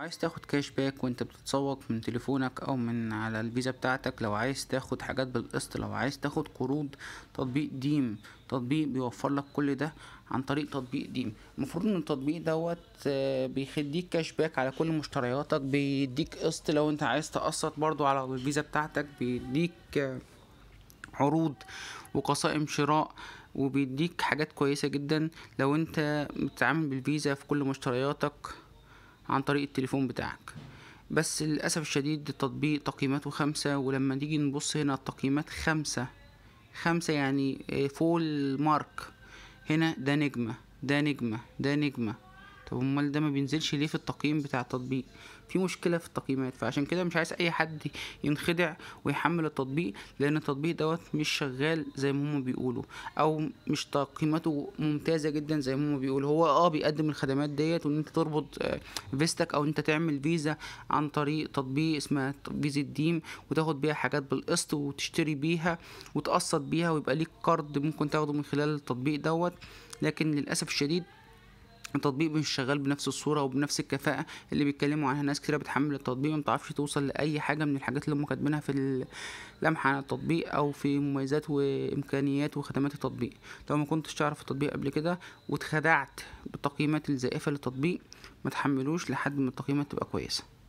عايز تاخد كاش باك وانت بتتسوق من تليفونك او من على الفيزا بتاعتك لو عايز تاخد حاجات بالقسط لو عايز تاخد قروض تطبيق ديم تطبيق بيوفر لك كل ده عن طريق تطبيق ديم المفروض ان التطبيق دوت بيخديك كاش باك على كل مشترياتك بيديك قسط لو انت عايز تقسط برضو على الفيزا بتاعتك بيديك آه، عروض وقصائم شراء وبيديك حاجات كويسة جدا لو انت بتتعامل بالفيزا في كل مشترياتك عن طريق التليفون بتاعك بس للأسف الشديد التطبيق تقييماته خمسة ولما نيجي نبص هنا التقييمات خمسة خمسة يعني فول آه، مارك هنا ده نجمة ده نجمة ده نجمة طب امال ده ما بينزلش ليه في التقييم بتاع التطبيق في مشكله في التقييمات فعشان كده مش عايز اي حد ينخدع ويحمل التطبيق لان التطبيق دوت مش شغال زي ما هما بيقولوا او مش تقييماته ممتازه جدا زي ما هما بيقولوا هو اه بيقدم الخدمات ديت وان انت تربط آه، فيستك او انت تعمل فيزا عن طريق تطبيق اسمها فيزا ديم وتاخد بيها حاجات بالقسط وتشتري بيها وتقسط بيها ويبقى ليك كارد ممكن تاخده من خلال التطبيق دوت لكن للاسف الشديد التطبيق مش شغال بنفس الصوره وبنفس الكفاءه اللي بيتكلموا عنها ناس كتير بتحمل التطبيق وما تعرفش توصل لاي حاجه من الحاجات اللي هم كاتبينها في اللمحه عن التطبيق او في مميزات وامكانيات وخدمات التطبيق لو ما كنتش تعرف التطبيق قبل كده واتخدعت بالتقييمات الزائفه للتطبيق ما تحملوش لحد ما التقييمات تبقى كويسه